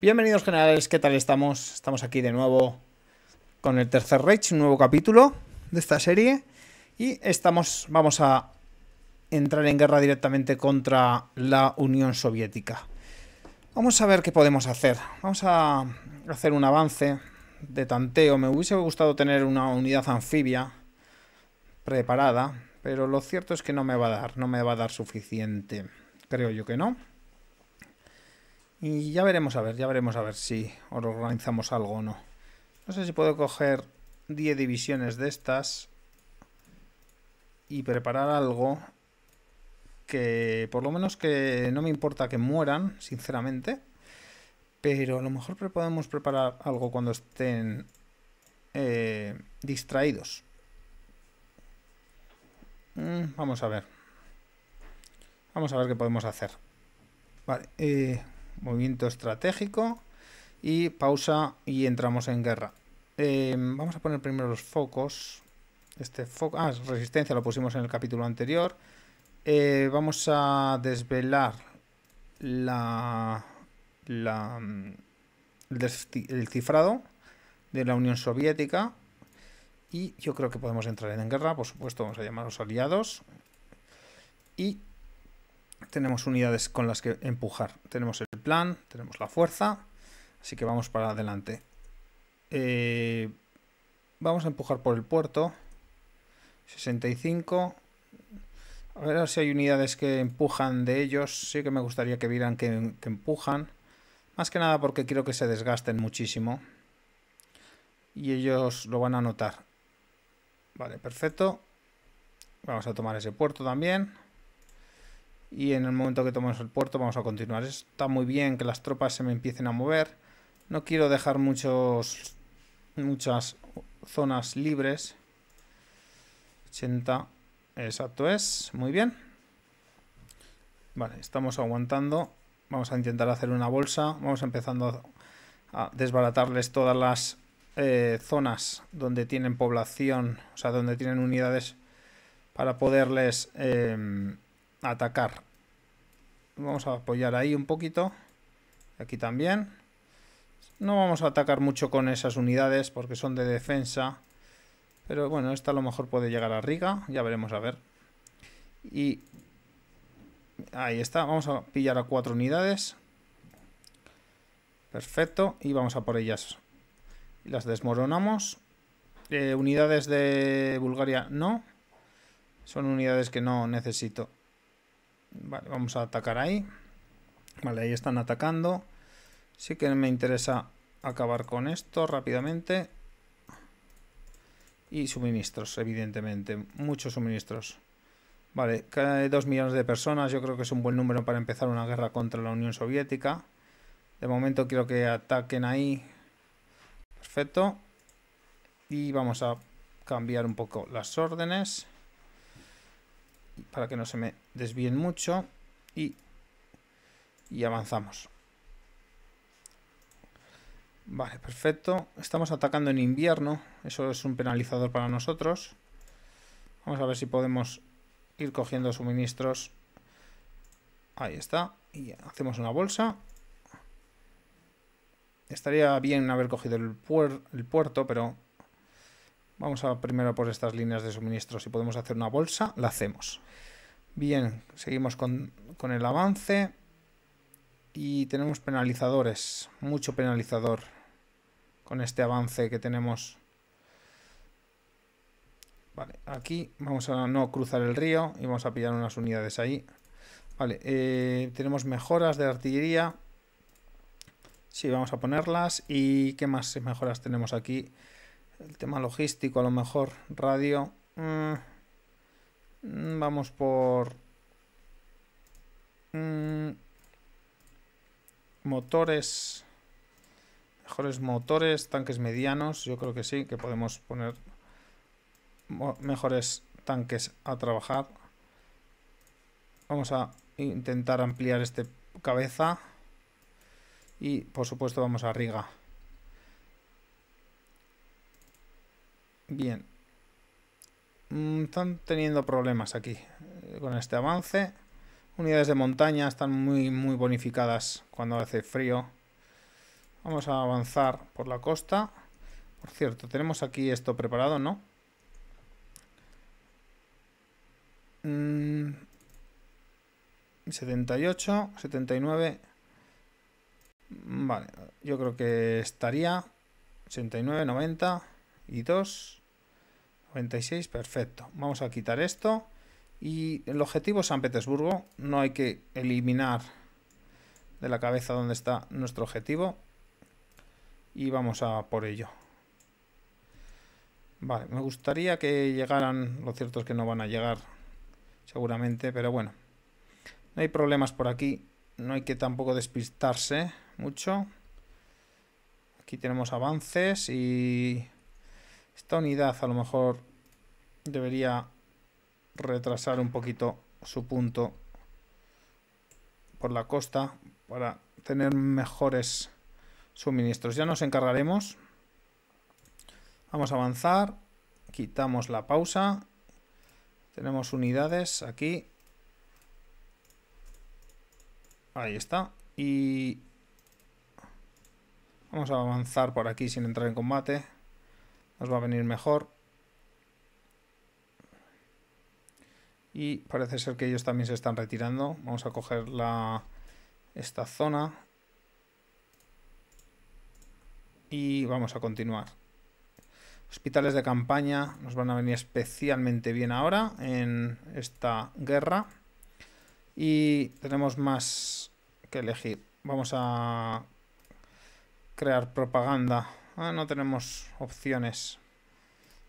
Bienvenidos generales, ¿qué tal estamos? Estamos aquí de nuevo con el tercer Reich, un nuevo capítulo de esta serie y estamos, vamos a entrar en guerra directamente contra la Unión Soviética. Vamos a ver qué podemos hacer. Vamos a hacer un avance de tanteo. Me hubiese gustado tener una unidad anfibia preparada, pero lo cierto es que no me va a dar, no me va a dar suficiente. Creo yo que no. Y ya veremos a ver, ya veremos a ver si organizamos algo o no. No sé si puedo coger 10 divisiones de estas y preparar algo que por lo menos que no me importa que mueran, sinceramente. Pero a lo mejor podemos preparar algo cuando estén eh, distraídos. Mm, vamos a ver. Vamos a ver qué podemos hacer. Vale. Eh movimiento estratégico y pausa y entramos en guerra. Em, vamos a poner primero los focos. Este foco, ah, resistencia lo pusimos en el capítulo anterior. Eh, vamos a desvelar la, la mm, el, el cifrado de la Unión Soviética. Y yo creo que podemos entrar en guerra, por supuesto, vamos a llamar a los aliados. Y tenemos unidades con las que empujar. Tenemos el plan, tenemos la fuerza, así que vamos para adelante. Eh, vamos a empujar por el puerto. 65. A ver si hay unidades que empujan de ellos. Sí que me gustaría que vieran que, que empujan. Más que nada porque quiero que se desgasten muchísimo. Y ellos lo van a notar. Vale, perfecto. Vamos a tomar ese puerto también y en el momento que tomemos el puerto vamos a continuar. Está muy bien que las tropas se me empiecen a mover. No quiero dejar muchos muchas zonas libres. 80, exacto es, muy bien. Vale, estamos aguantando. Vamos a intentar hacer una bolsa. Vamos empezando a desbaratarles todas las eh, zonas donde tienen población, o sea, donde tienen unidades para poderles... Em, atacar. Vamos a apoyar ahí un poquito. Aquí también. No vamos a atacar mucho con esas unidades porque son de defensa. Pero bueno, esta a lo mejor puede llegar a Riga. Ya veremos a ver. Y ahí está. Vamos a pillar a cuatro unidades. Perfecto. Y vamos a por ellas. Las desmoronamos. Eh, unidades de Bulgaria no. Son unidades que no necesito. Vale, vamos a atacar ahí. Vale, ahí están atacando. Sí que me interesa acabar con esto rápidamente. Y suministros, evidentemente. Muchos suministros. Vale, cada dos millones de personas. Yo creo que es un buen número para empezar una guerra contra la Unión Soviética. De momento quiero que ataquen ahí. Perfecto. Y vamos a cambiar un poco las órdenes para que no se me desvíen mucho y, avanzamos. Vale, perfecto. Estamos atacando en invierno. Eso es un penalizador para nosotros. Vamos a ver si podemos ir cogiendo suministros. Ahí está. Y hacemos una bolsa. Estaría bien haber cogido el, el puerto, pero Vamos a primero por estas líneas de suministro. Si podemos hacer una bolsa, la hacemos. Bien, seguimos con, con el avance. Y tenemos penalizadores, mucho penalizador con este avance que tenemos. Vale, aquí vamos a no cruzar el río y vamos a pillar unas unidades ahí. Vale, eh, tenemos mejoras de artillería. Sí, vamos a ponerlas. ¿Y qué más mejoras tenemos aquí? El tema logístico, a lo mejor. Radio. Mm, vamos por. Mm, motores. Mejores motores, tanques medianos. Yo creo que sí, que podemos poner mejores tanques a trabajar. Vamos a intentar ampliar este cabeza. Y por supuesto vamos a Riga. Bien. Mm, están teniendo problemas aquí eh, con este avance. Unidades de montaña están muy, muy bonificadas cuando hace frío. Vamos a avanzar por la costa. Por cierto, tenemos aquí esto preparado, ¿no? 78, mm. 79. Vale, yo creo que estaría 89, 90 y 2 perfecto. Vamos a quitar esto. Y el objetivo es San Petersburgo. No hay que eliminar de la cabeza donde está nuestro objetivo. Y vamos a por ello. Vale, me gustaría que llegaran. Lo cierto es que no van a llegar seguramente, pero bueno. No hay problemas por aquí. No hay que tampoco despistarse mucho. Aquí tenemos avances y esta unidad a lo mejor debería retrasar un poquito su punto por la costa para tener mejores suministros. Ya nos encargaremos. Vamos a avanzar. Quitamos la pausa. Tenemos unidades aquí. Ahí está. Y vamos a avanzar por aquí sin entrar en combate. Nos va a venir mejor. Y parece ser que ellos también se están retirando. Vamos a coger esta zona. Y vamos a continuar. Hospitales de campaña nos van a venir especialmente bien ahora en esta guerra. Y tenemos más que elegir. Vamos a crear propaganda. Ah, no tenemos opciones.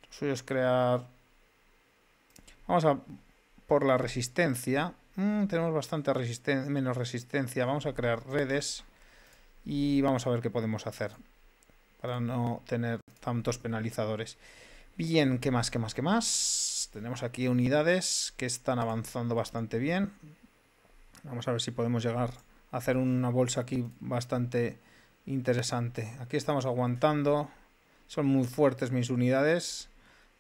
Lo suyo es crear... Vamos a por la resistencia. Mm, tenemos bastante menos resistencia. Vamos a crear redes y vamos a ver qué podemos hacer para no tener tantos penalizadores. Bien, ¿qué más, qué más, qué más? Tenemos aquí unidades que están avanzando bastante bien. Vamos a ver si podemos llegar a hacer una bolsa aquí bastante interesante. Aquí estamos aguantando. Son muy fuertes mis unidades.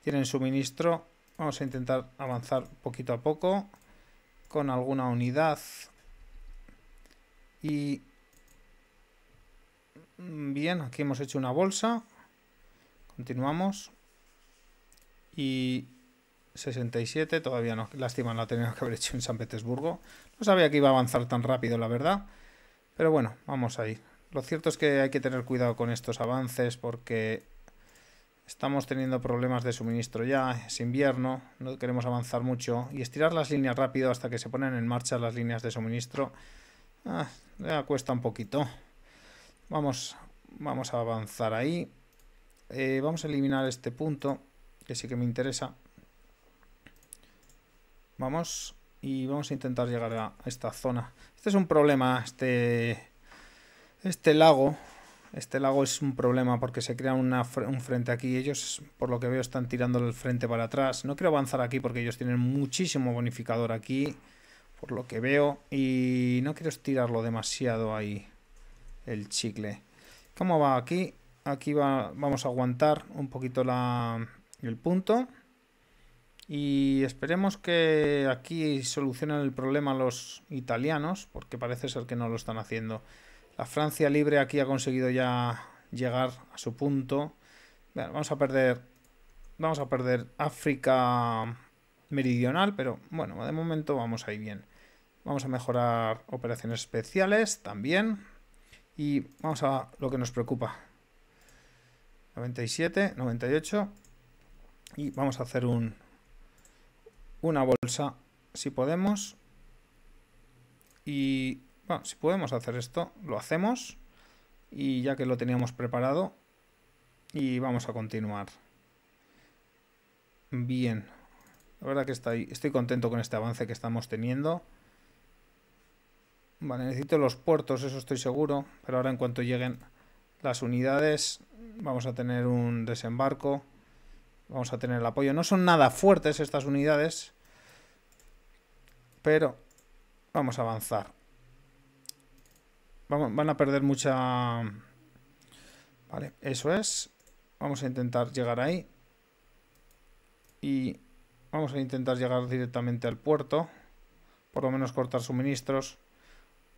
Tienen suministro Vamos a intentar avanzar poquito a poco con alguna unidad y mm, bien, aquí hemos hecho una bolsa continuamos y 67 todavía no, lástima la tenía que haber hecho en San Petersburgo no sabía que iba a avanzar tan rápido la verdad pero bueno, vamos a ir lo cierto es que hay que tener cuidado con estos avances porque Estamos teniendo problemas de suministro ya, es invierno, no queremos avanzar mucho y estirar las líneas rápido hasta que se ponen en marcha las líneas de suministro. Ah, cuesta un poquito. Vamos, vamos a avanzar ahí. Eh, vamos a eliminar este punto, que sí que me interesa. Vamos, y vamos a intentar llegar a esta zona. Este es un problema, este, este lago, este lago es un problema porque se crea un frente aquí. Ellos, por lo que veo, están tirando el frente para atrás. No quiero avanzar aquí porque ellos tienen muchísimo bonificador aquí, por lo que veo. Y no quiero estirarlo demasiado ahí, el chicle. ¿Cómo va aquí? Aquí vamos a aguantar un poquito el punto. Y esperemos que aquí solucionen el problema los italianos, porque parece ser que no lo están haciendo. La Francia libre aquí ha conseguido ya llegar a su punto. vamos a perder. Vamos a perder África meridional, pero bueno, de momento vamos ahí bien. Vamos a mejorar operaciones especiales también. Y vamos a lo que nos preocupa. 97, 98. Y vamos a hacer un una bolsa si podemos. Y bueno, si podemos hacer esto, lo hacemos. Y ya que lo teníamos preparado, y vamos a continuar. Bien. La verdad que estoy, estoy contento con este avance que estamos teniendo. Vale, necesito los puertos, eso estoy seguro. Pero ahora en cuanto lleguen las unidades, vamos a tener un desembarco. Vamos a tener el apoyo. No son nada fuertes estas unidades. Pero vamos a avanzar van a perder mucha... Vale, eso es. Vamos a intentar llegar ahí. Y vamos a intentar llegar directamente al puerto. Por lo menos cortar suministros.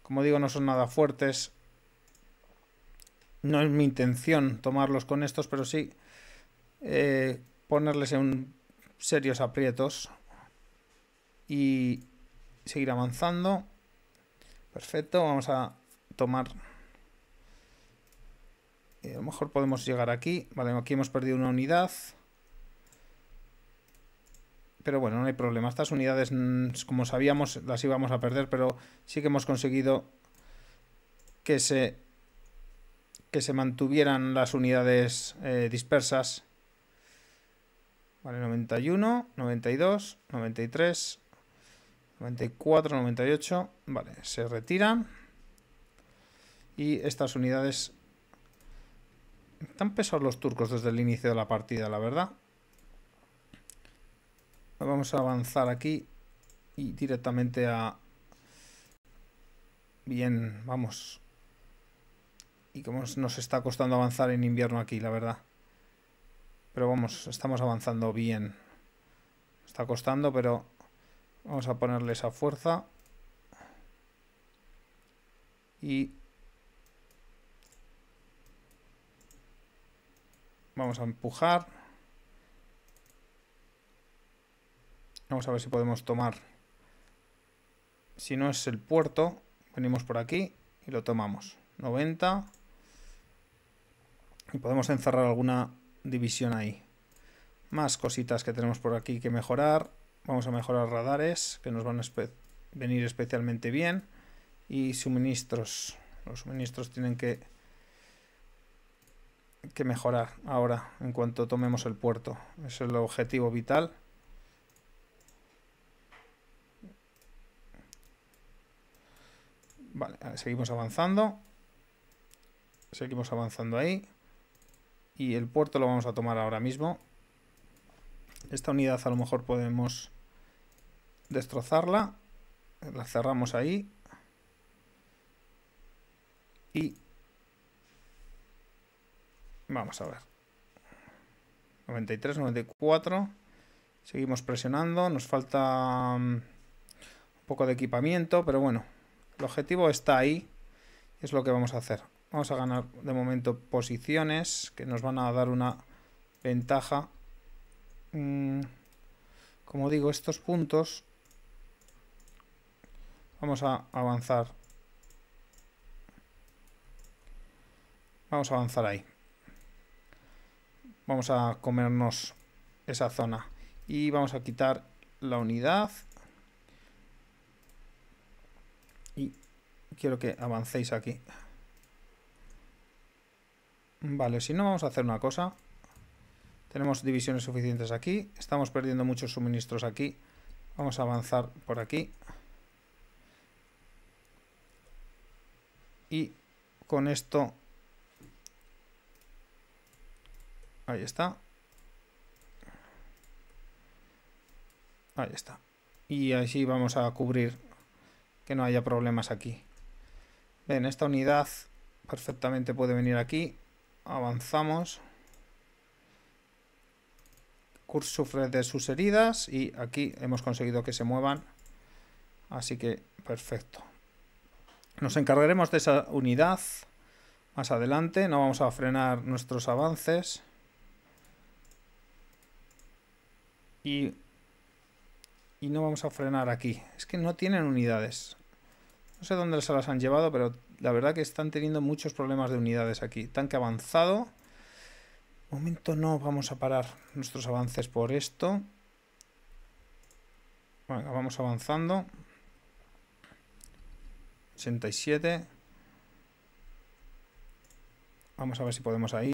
Como digo, no son nada fuertes. No es mi intención tomarlos con estos, pero sí eh, ponerles en serios aprietos. Y seguir avanzando. Perfecto, vamos a tomar. Y eh, a lo mejor podemos llegar aquí. Vale, aquí hemos perdido una unidad. Pero bueno, no hay problema. Estas unidades, mm, como sabíamos, las íbamos a perder, pero sí que hemos conseguido que se, que se mantuvieran las unidades eh, dispersas. Vale, 91, 92, 93, 94, 98. Vale, se retiran. Y estas unidades... Están pesados los turcos desde el inicio de la partida, la verdad. Vamos a avanzar aquí y directamente a... Bien, vamos. Y como nos está costando avanzar en invierno aquí, la verdad. Pero vamos, estamos avanzando bien. Está costando, pero vamos a ponerle esa fuerza. Y Vamos a empujar. Vamos a ver si podemos tomar. Si no es el puerto, venimos por aquí y lo tomamos. 90. Y podemos encerrar alguna división ahí. Más cositas que tenemos por aquí que mejorar. Vamos a mejorar radares, que nos van a venir especialmente bien. Y suministros. Los suministros tienen que que mejorar ahora en cuanto tomemos el puerto. es el objetivo vital. Vale, seguimos avanzando. Seguimos avanzando ahí. Y el puerto lo vamos a tomar ahora mismo. Esta unidad a lo mejor podemos destrozarla. La cerramos ahí. Y Vamos a ver. 93, 94. Seguimos presionando. Nos falta mm, un poco de equipamiento, pero bueno. El objetivo está ahí. Es lo que vamos a hacer. Vamos a ganar de momento posiciones que nos van a dar una ventaja. Mm, como digo, estos puntos... Vamos a avanzar. Vamos a avanzar ahí. Vamos a comernos esa zona. Y vamos a quitar la unidad. Y quiero que avancéis aquí. Vale, si no vamos a hacer una cosa. Tenemos divisiones suficientes aquí. Estamos perdiendo muchos suministros aquí. Vamos a avanzar por aquí. Y con esto Ahí está. Ahí está. Y así vamos a cubrir que no haya problemas aquí. Ven, esta unidad perfectamente puede venir aquí. Avanzamos. Kurt sufre de sus heridas y aquí hemos conseguido que se muevan. Así que perfecto. Nos encargaremos de esa unidad más adelante. No vamos a frenar nuestros avances. y, no vamos a frenar aquí. Es que no tienen unidades. No sé dónde se las han llevado, pero la verdad que están teniendo muchos problemas de unidades aquí. Tanque avanzado. Momento no vamos a parar nuestros avances por esto. vamos avanzando. 87. Vamos a ver si podemos ahí.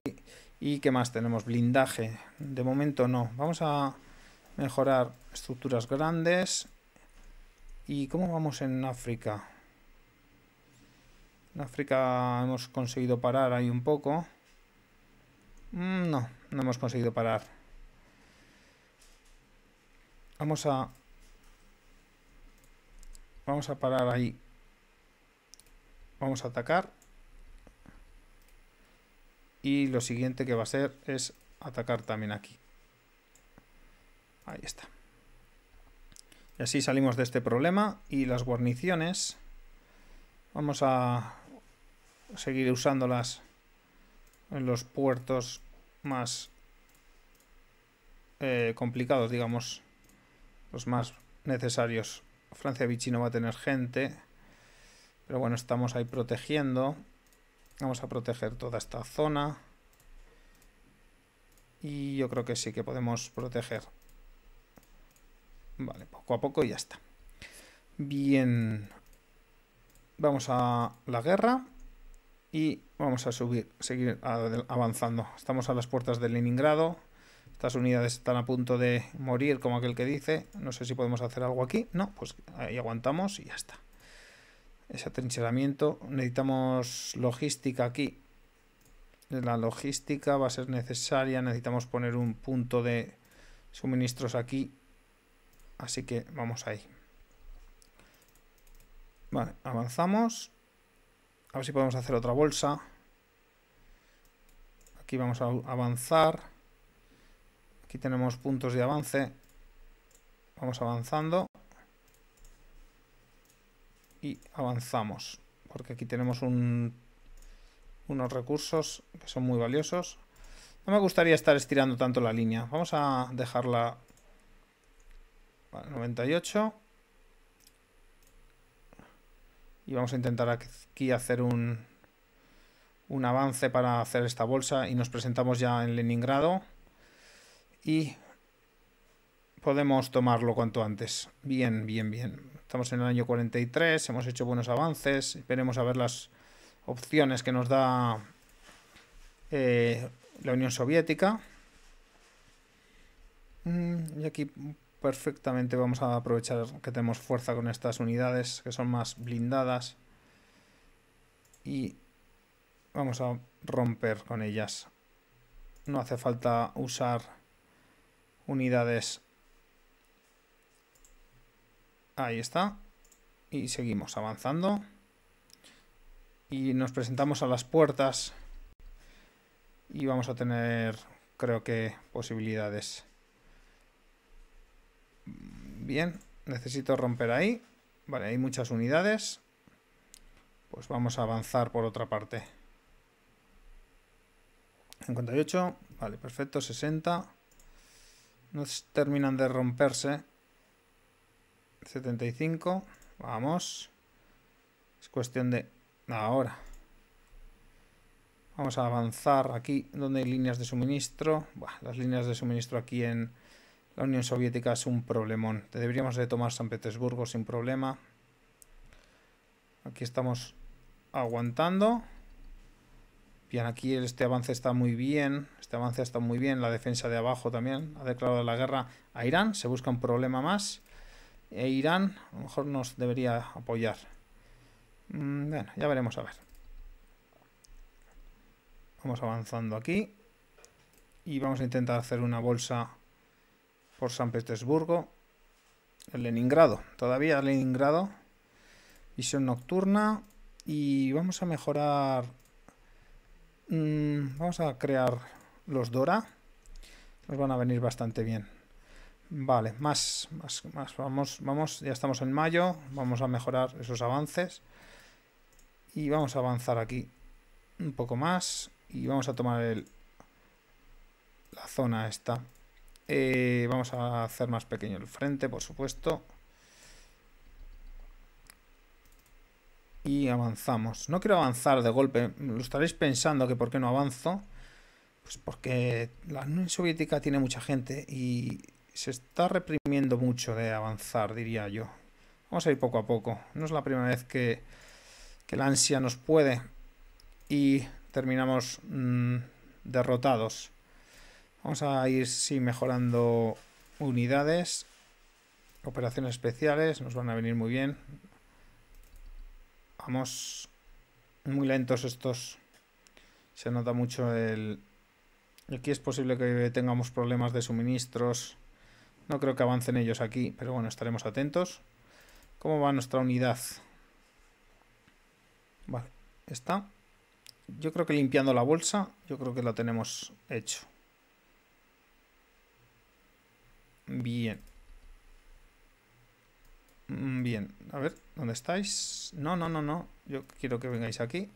¿Y qué más tenemos? Blindaje. De momento no. Vamos a Mejorar estructuras grandes. ¿Y cómo vamos en África? En África hemos conseguido parar ahí un poco. Mm, no, no hemos conseguido parar. Vamos a... Vamos a parar ahí. Vamos a atacar. Y lo siguiente que va a ser es atacar también aquí. Ahí está. Y así salimos de este problema y las guarniciones vamos a seguir usándolas en los puertos más eh, complicados, digamos, los más necesarios. Francia Vichy no va a tener gente, pero bueno, estamos ahí protegiendo. Vamos a proteger toda esta zona. Y yo creo que sí que podemos proteger Vale, pues poco a poco y ya está. Bien. Vamos a la guerra y vamos a subir, seguir avanzando. Estamos a las puertas de Leningrado. Estas unidades están a punto de morir, como aquel que dice. No sé si podemos hacer algo aquí. No, pues ahí aguantamos y ya está. Ese atrincheramiento. Necesitamos logística aquí. La logística va a ser necesaria. Necesitamos poner un punto de suministros aquí Así que vamos ahí. Vale, avanzamos. A ver si podemos hacer otra bolsa. Aquí vamos a avanzar. Aquí tenemos puntos de avance. Vamos avanzando. Y avanzamos. Porque aquí tenemos un, unos recursos que son muy valiosos. No me gustaría estar estirando tanto la línea. Vamos a dejarla 98. Y vamos a intentar aquí hacer un, un avance para hacer esta bolsa y nos presentamos ya en Leningrado. Y podemos tomarlo cuanto antes. Bien, bien, bien. Estamos en el año 43, hemos hecho buenos avances. Esperemos a ver las opciones que nos da eh, la Unión Soviética. Mm, y aquí perfectamente vamos a aprovechar que tenemos fuerza con estas unidades que son más blindadas y vamos a romper con ellas no hace falta usar unidades ahí está y seguimos avanzando y nos presentamos a las puertas y vamos a tener creo que posibilidades Bien, necesito romper ahí. Vale, hay muchas unidades. Pues vamos a avanzar por otra parte. 58, vale, perfecto, 60. No terminan de romperse. 75, vamos. Es cuestión de... Ahora. Vamos a avanzar aquí donde hay líneas de suministro. las líneas de suministro aquí en la Unión Soviética es un problemón. Deberíamos de tomar San Petersburgo sin problema. Aquí estamos aguantando. Bien, aquí este avance está muy bien. Este avance está muy bien. La defensa de abajo también ha declarado la guerra a Irán. Se busca un problema más. E Irán a lo mejor nos debería apoyar. Mm, bueno, ya veremos a ver. Vamos avanzando aquí. Y vamos a intentar hacer una bolsa por San Petersburgo, Leningrado, todavía Leningrado, visión nocturna y vamos a mejorar, mm, vamos a crear los Dora, nos van a venir bastante bien. Vale, más, más, más, vamos, vamos, ya estamos en mayo, vamos a mejorar esos avances y vamos a avanzar aquí un poco más y vamos a tomar el, la zona esta eh, vamos a hacer más pequeño el frente, por supuesto. Y avanzamos. No quiero avanzar de golpe. Lo estaréis pensando que por qué no avanzo. Pues porque la Unión Soviética tiene mucha gente y se está reprimiendo mucho de avanzar, diría yo. Vamos a ir poco a poco. No es la primera vez que, la ansia nos puede y terminamos mm, derrotados. Vamos a ir sí mejorando unidades. Operaciones especiales nos van a venir muy bien. Vamos muy lentos estos. Se nota mucho el... Aquí es posible que tengamos problemas de suministros. No creo que avancen ellos aquí, pero bueno, estaremos atentos. ¿Cómo va nuestra unidad? Vale, está. Yo creo que limpiando la bolsa, yo creo que la tenemos hecho. Bien. Mm, bien, a ver, ¿dónde estáis? No, no, no, no. Yo quiero que vengáis aquí.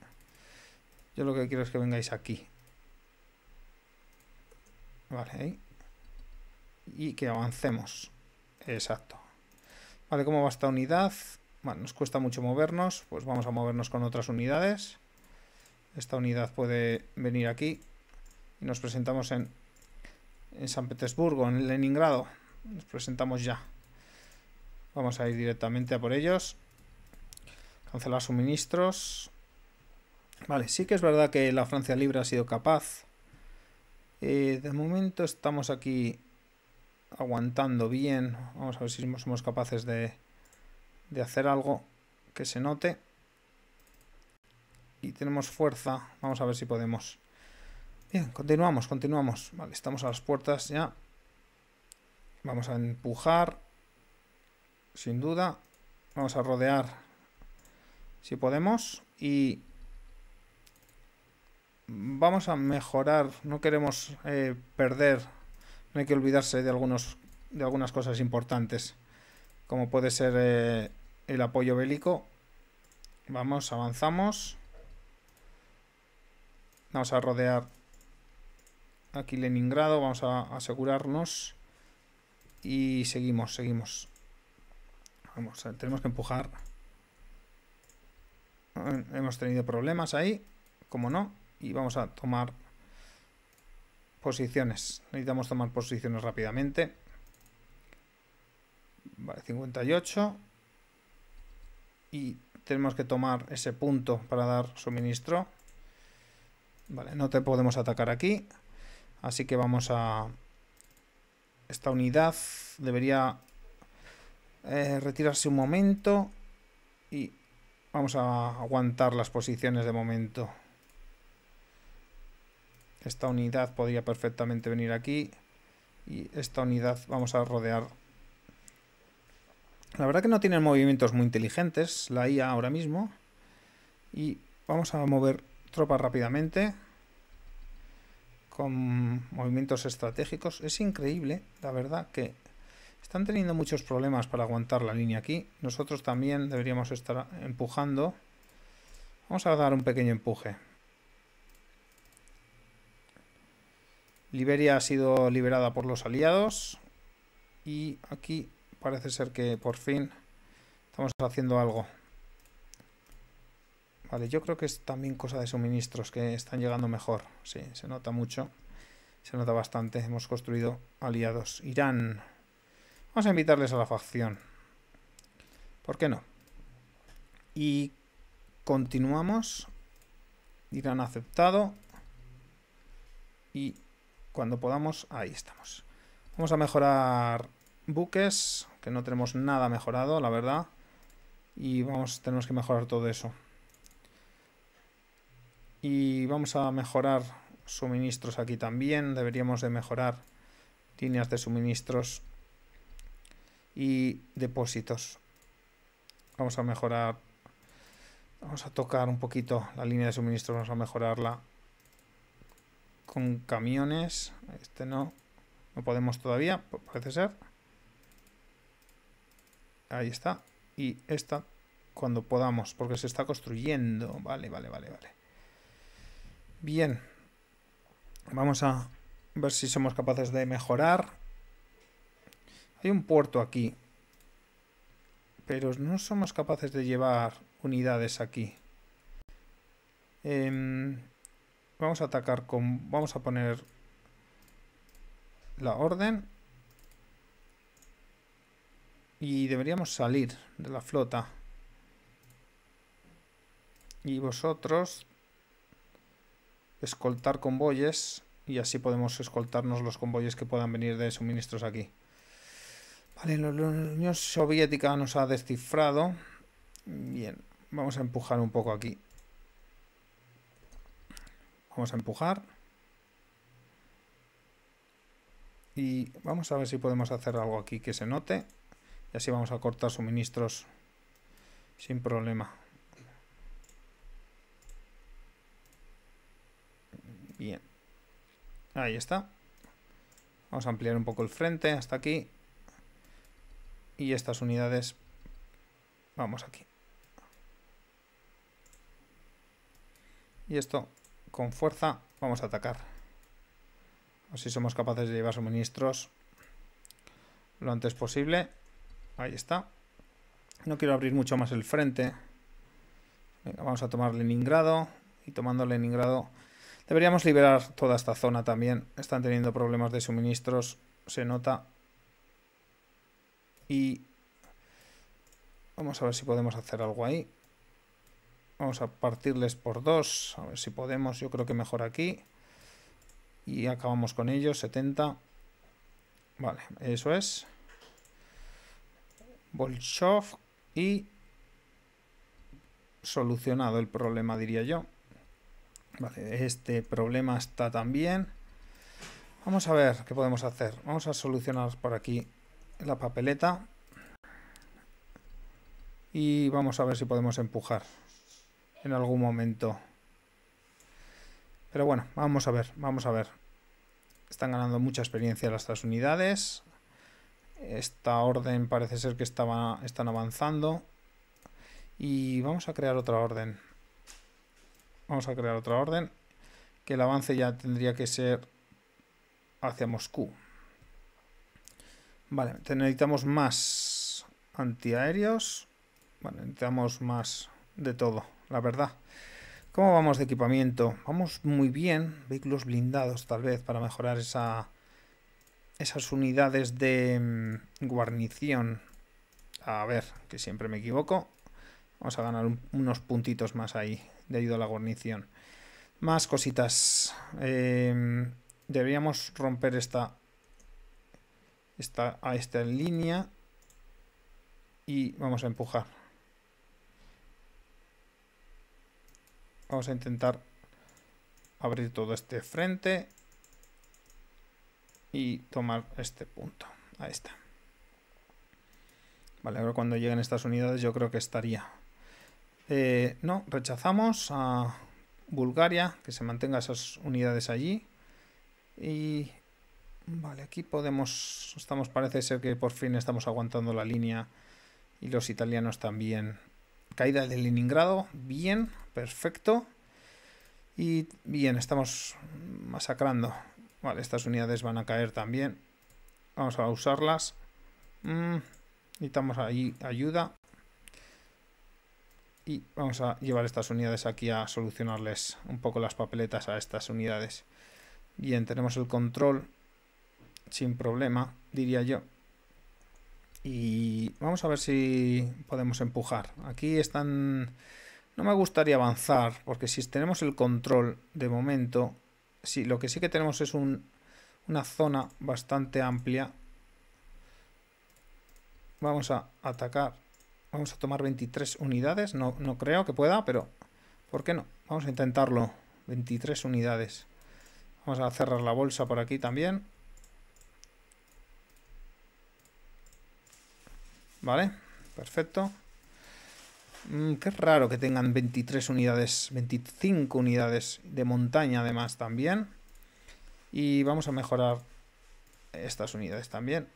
Yo lo que quiero es que vengáis aquí. Vale, ahí. Y que avancemos. Exacto. Vale, ¿cómo va esta unidad? Bueno, nos cuesta mucho movernos. Pues vamos a movernos con otras unidades. Esta unidad puede venir aquí. Y nos presentamos en, en San Petersburgo, en Leningrado. Nos presentamos ya. Vamos a ir directamente a por ellos. Cancelar suministros. Vale, sí que es verdad que la Francia Libre ha sido capaz. Eh, de momento estamos aquí aguantando bien. Vamos a ver si somos capaces de, de hacer algo que se note. Y tenemos fuerza. Vamos a ver si podemos. Bien, continuamos, continuamos. Vale, estamos a las puertas ya. Vamos a empujar, sin duda. Vamos a rodear, si podemos. Y vamos a mejorar. No queremos eh, perder. No hay que olvidarse de, algunos, de algunas cosas importantes. Como puede ser eh, el apoyo bélico. Vamos, avanzamos. Vamos a rodear aquí Leningrado. Vamos a asegurarnos y seguimos, seguimos. Vamos, tenemos que empujar. Hemos tenido problemas ahí, como no. Y vamos a tomar posiciones. Necesitamos tomar posiciones rápidamente. Vale, 58. Y tenemos que tomar ese punto para dar suministro. Vale, no te podemos atacar aquí. Así que vamos a esta unidad debería eh, retirarse un momento y vamos a aguantar las posiciones de momento. Esta unidad podría perfectamente venir aquí y esta unidad vamos a rodear. La verdad que no tienen movimientos muy inteligentes la IA ahora mismo y vamos a mover tropas rápidamente con movimientos estratégicos. Es increíble, la verdad, que están teniendo muchos problemas para aguantar la línea aquí. Nosotros también deberíamos estar empujando. Vamos a dar un pequeño empuje. Liberia ha sido liberada por los aliados. Y aquí parece ser que por fin estamos haciendo algo. Vale, yo creo que es también cosa de suministros que están llegando mejor. Sí, se nota mucho. Se nota bastante. Hemos construido aliados. Irán. Vamos a invitarles a la facción. ¿Por qué no? Y continuamos. Irán aceptado. Y cuando podamos, ahí estamos. Vamos a mejorar buques, que no tenemos nada mejorado, la verdad. Y vamos, tenemos que mejorar todo eso y vamos a mejorar suministros aquí también deberíamos de mejorar líneas de suministros y depósitos vamos a mejorar vamos a tocar un poquito la línea de suministros vamos a mejorarla con camiones este no no podemos todavía parece ser ahí está y esta cuando podamos porque se está construyendo vale vale vale vale Bien. Vamos a ver si somos capaces de mejorar. Hay un puerto aquí. Pero no somos capaces de llevar unidades aquí. Em, vamos a atacar con... Vamos a poner la orden. Y deberíamos salir de la flota. Y vosotros escoltar convoyes y así podemos escoltarnos los convoyes que puedan venir de suministros aquí. Vale, la Unión Soviética nos ha descifrado. Bien, vamos a empujar un poco aquí. Vamos a empujar. Y vamos a ver si podemos hacer algo aquí que se note. Y así vamos a cortar suministros sin problema. Bien. Ahí está. Vamos a ampliar un poco el frente hasta aquí. Y estas unidades, vamos aquí. Y esto, con fuerza, vamos a atacar. Así somos capaces de llevar suministros lo antes posible. Ahí está. No quiero abrir mucho más el frente. vamos a tomar Leningrado. Y tomando Leningrado Deberíamos liberar toda esta zona también. Están teniendo problemas de suministros, se nota. Y vamos a ver si podemos hacer algo ahí. Vamos a partirles por dos, a ver si podemos, yo creo que mejor aquí. Y acabamos con ellos, 70. Vale, eso es. Bolshov y solucionado el problema, diría yo este problema está también. Vamos a ver qué podemos hacer. Vamos a solucionar por aquí la papeleta. Y vamos a ver si podemos empujar en algún momento. Pero bueno, vamos a ver, vamos a ver. Están ganando mucha experiencia las unidades. Esta orden parece ser que están avanzando. Y vamos a crear otra orden. Vamos a crear otra orden, que el avance ya tendría que ser hacia Moscú. Vale, necesitamos más antiaéreos. Vale, necesitamos más de todo, la verdad. ¿Cómo vamos de equipamiento? Vamos muy bien. Vehículos blindados, tal vez, para mejorar esas unidades de mm, guarnición. A ver, que siempre me equivoco. Vamos a ganar unos puntitos más ahí de ayuda a la guarnición. Más cositas. Em, deberíamos romper esta, esta, a esta línea y vamos a empujar. Vamos a intentar abrir todo este frente y tomar este punto. Ahí está. Vale, ahora cuando lleguen estas unidades yo creo que estaría. Eh, no, rechazamos a Bulgaria, que se mantenga esas unidades allí. Y vale, aquí podemos, estamos, parece ser que por fin estamos aguantando la línea y los italianos también. Caída de Leningrado, bien, perfecto. Y bien, estamos masacrando. Vale, estas unidades van a caer también. Vamos a usarlas. Mm, necesitamos ahí ayuda y vamos a llevar estas unidades aquí a solucionarles un poco las papeletas a estas unidades. Bien, tenemos el control sin problema, diría yo. Y vamos a ver si podemos empujar. Aquí están... No me gustaría avanzar, porque si tenemos el control de momento, sí, lo que sí que tenemos es una zona bastante amplia. Vamos a atacar Vamos a tomar 23 unidades. No, creo que pueda, pero ¿por qué no? Vamos a intentarlo. 23 unidades. Vamos a cerrar la bolsa por aquí también. Vale, perfecto. Mm, qué raro que tengan 23 unidades, 25 unidades de montaña además también. Y vamos a mejorar estas unidades también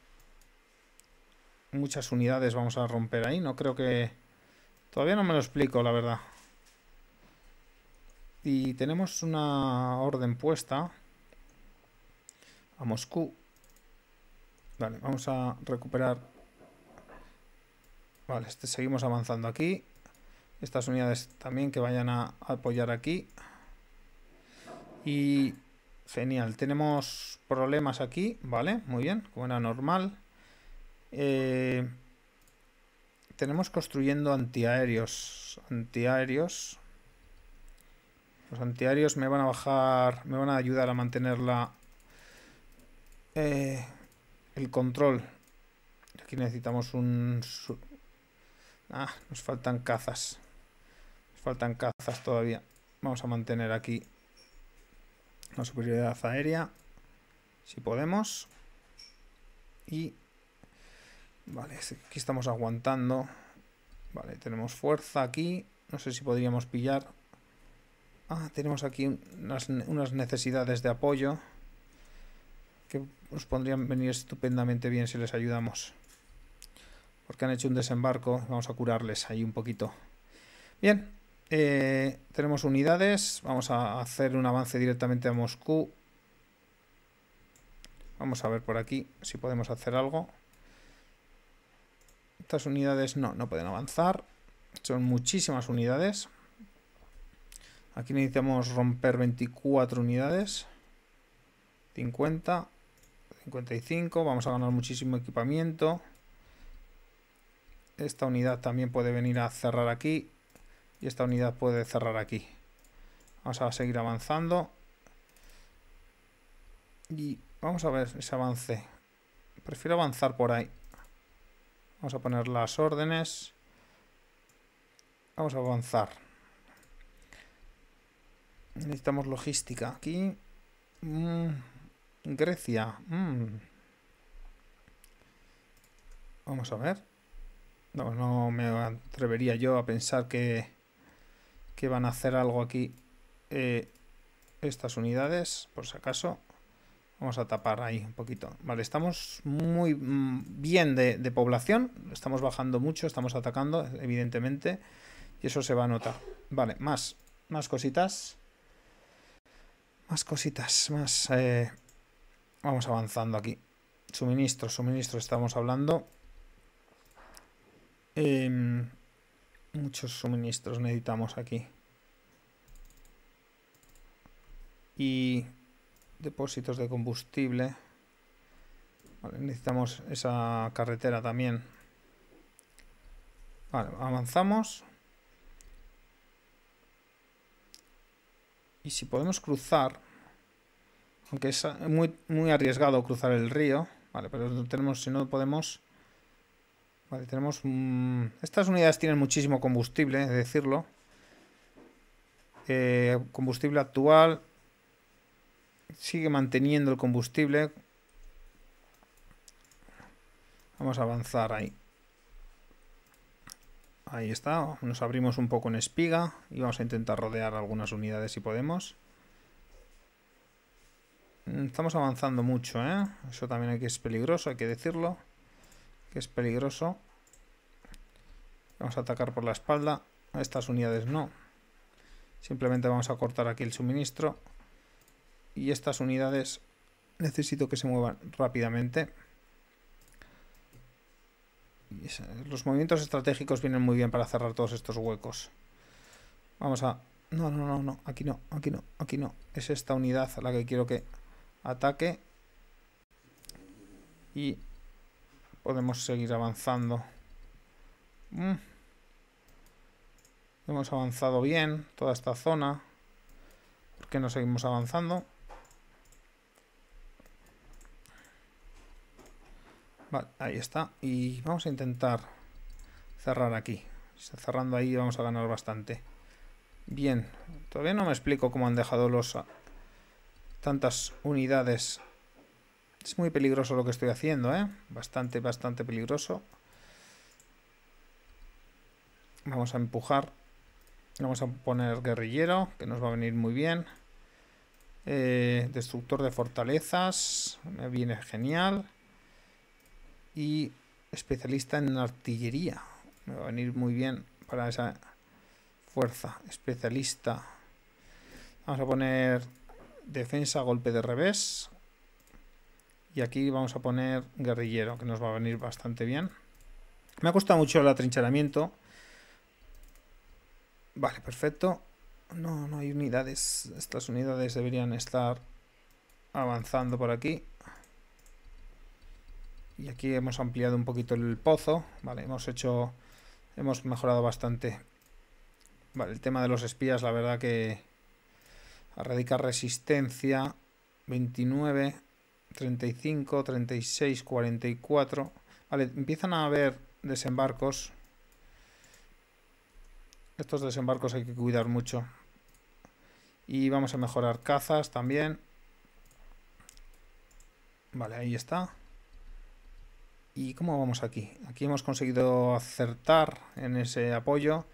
muchas unidades vamos a romper ahí. No creo que... Todavía no me lo explico, la verdad. Y tenemos una orden puesta a Moscú. Vale, vamos a recuperar... Vale, este, seguimos avanzando aquí. Estas unidades también que vayan a apoyar aquí. Y... Genial, tenemos problemas aquí, ¿vale? Muy bien, como era normal. Eh, tenemos construyendo antiaéreos. Antiaéreos. Los antiaéreos me van a bajar, me van a ayudar a mantener la, eh, el control. Aquí necesitamos un... Ah, nos faltan cazas. Nos faltan cazas todavía. Vamos a mantener aquí la superioridad aérea. Si podemos. Y Vale, aquí estamos aguantando. Vale, tenemos fuerza aquí. No sé si podríamos pillar. Ah, tenemos aquí unas, necesidades de apoyo que nos podrían venir estupendamente bien si les ayudamos. Porque han hecho un desembarco. Vamos a curarles ahí un poquito. Bien, eh, tenemos unidades. Vamos a hacer un avance directamente a Moscú. Vamos a ver por aquí si podemos hacer algo. Estas unidades no, no pueden avanzar. Son muchísimas unidades. Aquí necesitamos romper 24 unidades. 50, 55. Vamos a ganar muchísimo equipamiento. Esta unidad también puede venir a cerrar aquí. Y esta unidad puede cerrar aquí. Vamos a seguir avanzando. Y vamos a ver ese avance. Prefiero avanzar por ahí. Vamos a poner las órdenes. Vamos a avanzar. Necesitamos logística aquí. Mm, Grecia. Mm. Vamos a ver. No, no me atrevería yo a pensar que, van a hacer algo aquí eh, estas unidades, por si acaso. Vamos a tapar ahí un poquito. Vale, estamos muy mm, bien de, población. Estamos bajando mucho, estamos atacando, evidentemente. Y eso se va a notar. Vale, más. Más cositas. Más cositas, más... Eh, vamos avanzando aquí. Suministro, suministro estamos hablando. Em, muchos suministros necesitamos aquí. Y depósitos de combustible. necesitamos esa carretera también. Vale, avanzamos. Y si podemos cruzar, aunque es muy, muy arriesgado cruzar el río, vale, pero tenemos, si no podemos... Vale, tenemos... Mm, estas unidades tienen muchísimo combustible, es decirlo. Eh, combustible actual, sigue manteniendo el combustible. Vamos a avanzar ahí. Ahí está, nos abrimos un poco en espiga y vamos a intentar rodear algunas unidades si podemos. Mm, estamos avanzando mucho, ¿eh? Eso también aquí es peligroso, hay que decirlo. Que es peligroso. Vamos a atacar por la espalda. A estas unidades no. Simplemente vamos a cortar aquí el suministro y estas unidades necesito que se muevan rápidamente. Los movimientos estratégicos vienen muy bien para cerrar todos estos huecos. Vamos a... No, no, no, no, aquí no, aquí no, aquí no. Es esta unidad a la que quiero que ataque. Y podemos seguir avanzando. Mm. Hemos avanzado bien toda esta zona. ¿Por qué no seguimos avanzando? ahí está. Y vamos a intentar cerrar aquí. Cerrando ahí vamos a ganar bastante. Bien, todavía no me explico cómo han dejado los ah, tantas unidades. Es muy peligroso lo que estoy haciendo, ¿eh? Bastante, bastante peligroso. Vamos a empujar. Vamos a poner guerrillero, que nos va a venir muy bien. Eh, destructor de fortalezas, me viene genial y especialista en artillería. Me va a venir muy bien para esa fuerza. Especialista. Vamos a poner defensa, golpe de revés. Y aquí vamos a poner guerrillero, que nos va a venir bastante bien. Me ha costado mucho el atrincheramiento. Vale, perfecto. No, no hay unidades. Estas unidades deberían estar avanzando por aquí y aquí hemos ampliado un poquito el pozo, vale, hemos hecho, hemos mejorado bastante. Vale, el tema de los espías, la verdad que radicar resistencia, 29, 35, 36, 44, vale, empiezan a haber desembarcos. Estos desembarcos hay que cuidar mucho. Y vamos a mejorar cazas también. Vale, ahí está. ¿Y cómo vamos aquí? Aquí hemos conseguido acertar en ese apoyo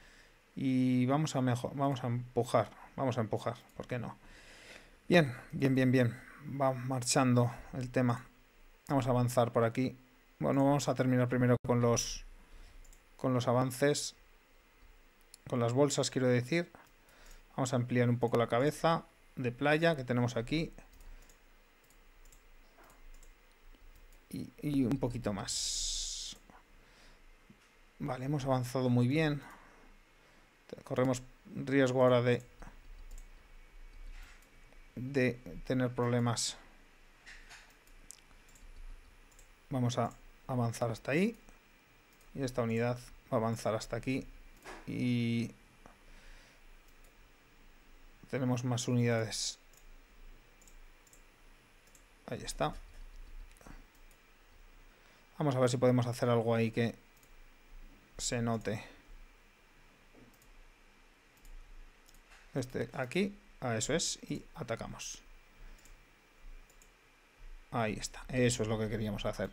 y vamos a, mejor, vamos a empujar, vamos a empujar, ¿por qué no? Bien, bien, bien, bien, va marchando el tema. Vamos a avanzar por aquí. Bueno, vamos a terminar primero con los, con los avances, con las bolsas quiero decir. Vamos a ampliar un poco la cabeza de playa que tenemos aquí. y, un poquito más. Vale, hemos avanzado muy bien. Corremos riesgo ahora de de tener problemas. Vamos a avanzar hasta ahí. Y esta unidad va a avanzar hasta aquí. Y tenemos más unidades. Ahí está. Vamos a ver si podemos hacer algo ahí que se note. Este aquí, a eso es, y atacamos. Ahí está, eso es lo que queríamos hacer.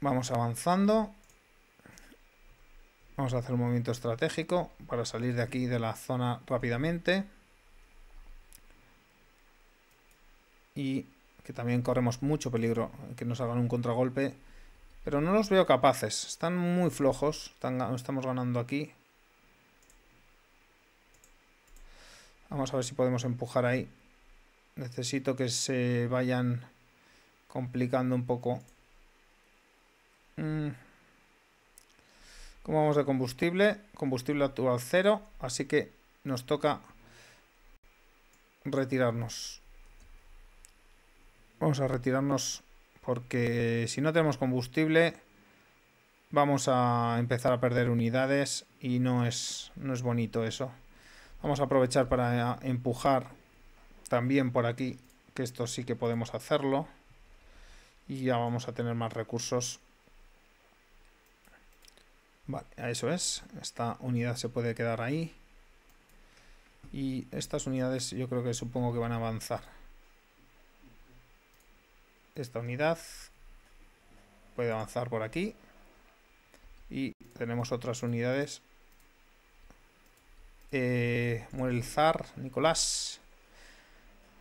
Vamos avanzando. Vamos a hacer un movimiento estratégico para salir de aquí de la zona rápidamente. Y que también corremos mucho peligro eh, que nos hagan un contragolpe, pero no los veo capaces, están muy flojos, estamos ganando aquí. Vamos a ver si podemos empujar ahí. Necesito que se vayan complicando un poco. Mm. ¿Cómo vamos de combustible? Combustible actual cero, así que nos toca retirarnos. Vamos a retirarnos porque si no tenemos combustible vamos a empezar a perder unidades y no es, no es bonito eso. Vamos a aprovechar para empujar también por aquí, que esto sí que podemos hacerlo. Y ya vamos a tener más recursos. Vale, eso es. Esta unidad se puede quedar ahí. Y estas unidades yo creo que supongo que van a avanzar esta unidad puede avanzar por aquí y tenemos otras unidades eh, Nicolás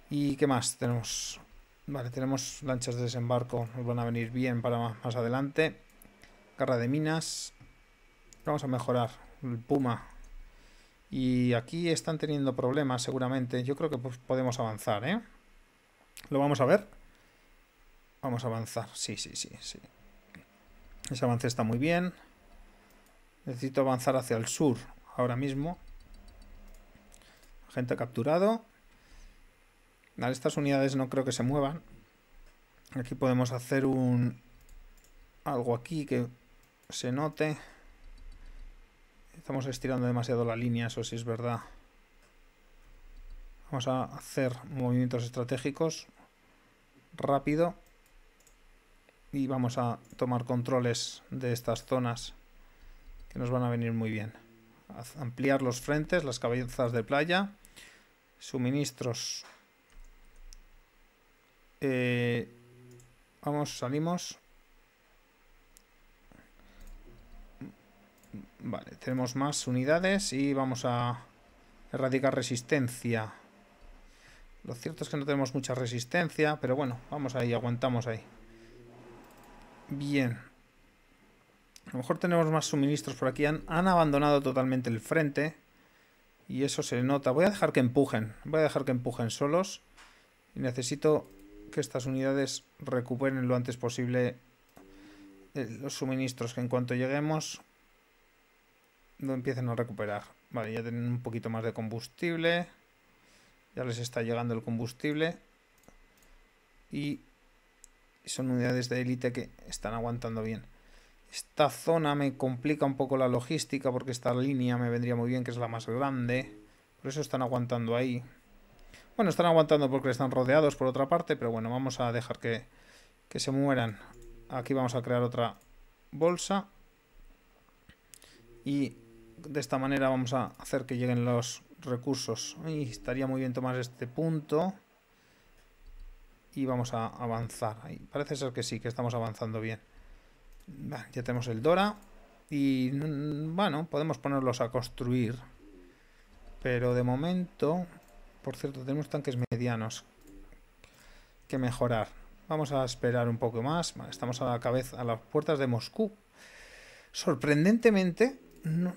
y qué más tenemos vale tenemos lanchas de desembarco nos van a venir bien para más, adelante garra de minas vamos a mejorar el puma y aquí están teniendo problemas seguramente yo creo que pues, podemos avanzar ¿eh? lo vamos a ver Vamos a avanzar. Sí, sí, sí, sí. Ese avance está muy bien. Necesito avanzar hacia el sur ahora mismo. Gente capturado. Vale, estas unidades no creo que se muevan. Aquí podemos hacer un... Algo aquí que se note. Estamos estirando demasiado la línea, eso sí es verdad. Vamos a hacer movimientos estratégicos rápido y vamos a tomar controles de estas zonas que nos van a venir muy bien. Ampliar los frentes, las cabezas de playa, suministros. Eh, vamos, salimos. Vale, tenemos más unidades y vamos a erradicar resistencia. Lo cierto es que no tenemos mucha resistencia, pero bueno, vamos ahí, aguantamos ahí. Bien. A lo mejor tenemos más suministros por aquí. Han, abandonado totalmente el frente. Y eso se nota. Voy a dejar que empujen. Voy a dejar que empujen solos. Y necesito que estas unidades recuperen lo antes posible eh, los suministros. Que en cuanto lleguemos no empiecen a recuperar. Vale, ya tienen un poquito más de combustible. Ya les está llegando el combustible. Y son unidades de élite que están aguantando bien. Esta zona me complica un poco la logística porque esta línea me vendría muy bien, que es la más grande. Por eso están aguantando ahí. Bueno, están aguantando porque están rodeados por otra parte, pero bueno, vamos a dejar que, que se mueran. Aquí vamos a crear otra bolsa. Y de esta manera vamos a hacer que lleguen los recursos. Y estaría muy bien tomar este punto y vamos a avanzar. Ahí parece ser que sí, que estamos avanzando bien. ya tenemos el Dora y mm, bueno, podemos ponerlos a construir. Pero de momento, por cierto, tenemos tanques medianos que mejorar. Vamos a esperar un poco más. estamos a la cabeza, a las puertas de Moscú. Sorprendentemente,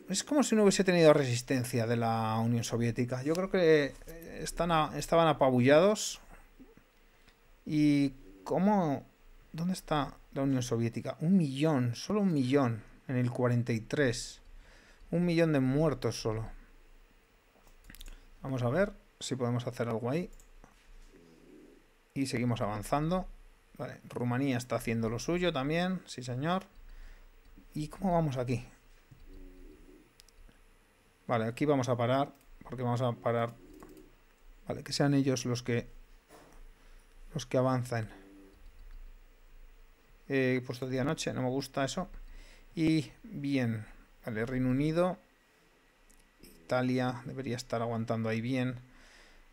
es como si no hubiese tenido resistencia de la Unión Soviética. Yo creo que eh, están estaban apabullados ¿Y cómo? ¿Dónde está la Unión Soviética? Un millón, solo un millón, en el 43. Un millón de muertos solo. Vamos a ver si podemos hacer algo ahí. Y seguimos avanzando. Vale, Rumanía está haciendo lo suyo también, sí señor. ¿Y cómo vamos aquí? Vale, aquí vamos a parar, porque vamos a parar... Vale, que sean ellos los que los que avanzan. Eh, puesto día noche, no me gusta eso. Y bien, vale, Reino Unido, Italia debería estar aguantando ahí bien.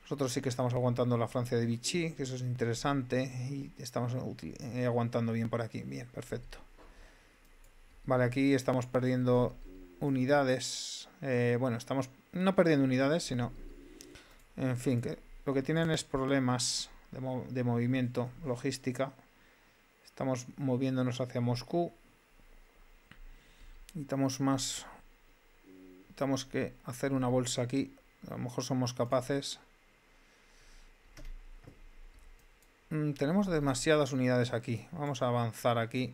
Nosotros sí que estamos aguantando la Francia de Vichy, que eso es interesante, y estamos eh, aguantando bien por aquí. Bien, perfecto. Vale, aquí estamos perdiendo unidades. Eh, bueno, estamos no perdiendo unidades, sino... En fin, que lo que tienen es problemas de, movimiento, logística. Estamos moviéndonos hacia Moscú. Necesitamos más. Necesitamos que hacer una bolsa aquí. A lo mejor somos capaces. Mm, tenemos demasiadas unidades aquí. Vamos a avanzar aquí.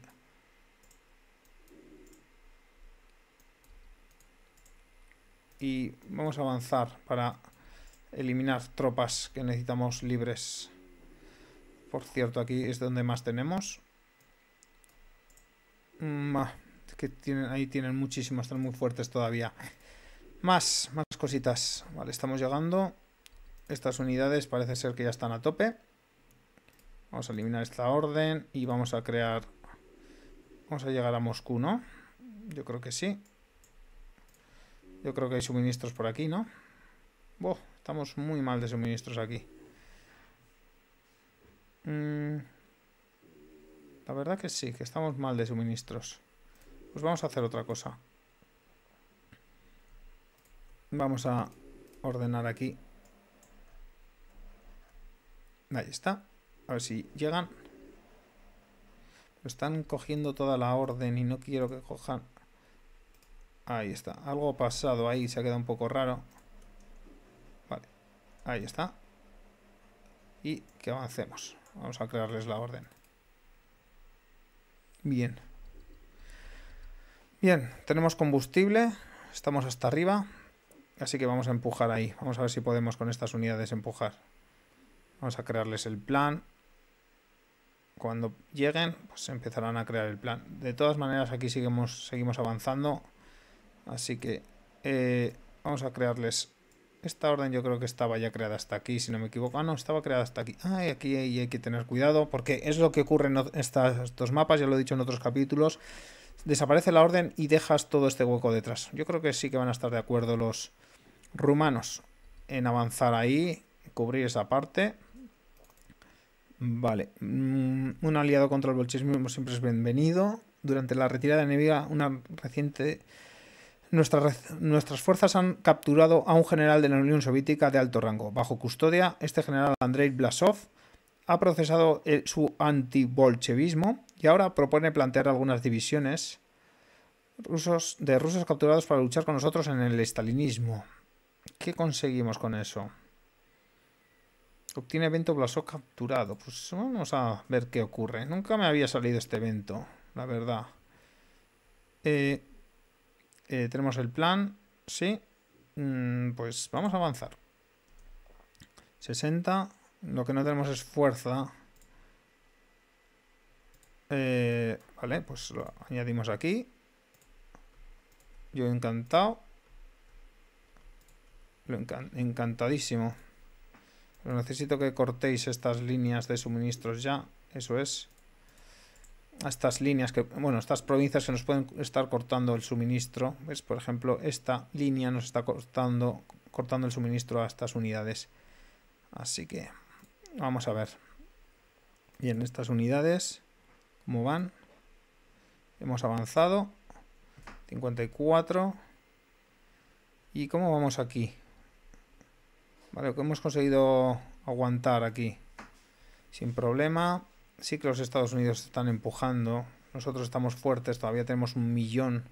Y vamos a avanzar para eliminar tropas que necesitamos libres. Por cierto, aquí es donde más tenemos. Mm, que tienen, ahí tienen muchísimas, están muy fuertes todavía. Más, más cositas. Vale, estamos llegando. Estas unidades parece ser que ya están a tope. Vamos a eliminar esta orden y vamos a crear... Vamos a llegar a Moscú, ¿no? Yo creo que sí. Yo creo que hay suministros por aquí, ¿no? estamos muy mal de suministros aquí. Mm. la verdad que sí, que estamos mal de suministros. Pues vamos a hacer otra cosa. Vamos a ordenar aquí. Ahí está. A ver si llegan. Están cogiendo toda la orden y no quiero que cojan. Ahí está. Algo pasado ahí. Se ha quedado un poco raro. Vale. Ahí está. Y que avancemos. Vamos a crearles la orden. Bien. Bien, tenemos combustible. Estamos hasta arriba. Así que vamos a empujar ahí. Vamos a ver si podemos con estas unidades empujar. Vamos a crearles el plan. Cuando lleguen, pues empezarán a crear el plan. De todas maneras, aquí seguimos, seguimos avanzando. Así que eh, vamos a crearles esta orden yo creo que estaba ya creada hasta aquí, si no me equivoco. Ah, no, estaba creada hasta aquí. Ah, y aquí hay que tener cuidado, porque es lo que ocurre en estos mapas, ya lo he dicho en otros capítulos. Desaparece la orden y dejas todo este hueco detrás. Yo creo que sí que van a estar de acuerdo los rumanos en avanzar ahí, cubrir esa parte. Vale, mm, un aliado contra el bolsismo siempre es bienvenido. Durante la retirada enemiga, una reciente nuestras, fuerzas han capturado a un general de la Unión Soviética de alto rango. Bajo custodia, este general Andrei Blasov ha procesado su eh, su antibolchevismo y ahora propone plantear algunas divisiones rusos, de rusos capturados para luchar con nosotros en el estalinismo. ¿Qué conseguimos con eso? Obtiene evento Blasov capturado. Pues vamos a ver qué ocurre. Nunca me había salido este evento, la verdad. Eh, eh, tenemos el plan, sí. Mm, pues vamos a avanzar. 60. Lo que no tenemos es fuerza. Eh, vale, pues lo añadimos aquí. Yo encantado. encantadísimo. lo necesito que cortéis estas líneas de suministros ya. Eso es a estas líneas, que, bueno, estas provincias se nos pueden estar cortando el suministro. ¿Ves? Por ejemplo, esta línea nos está cortando, cortando el suministro a estas unidades. Así que vamos a ver. Bien, estas unidades, ¿cómo van? Hemos avanzado. 54. ¿Y cómo vamos aquí? Vale, que hemos conseguido aguantar aquí. Sin problema sí que los Estados Unidos están empujando, nosotros estamos fuertes, todavía tenemos un millón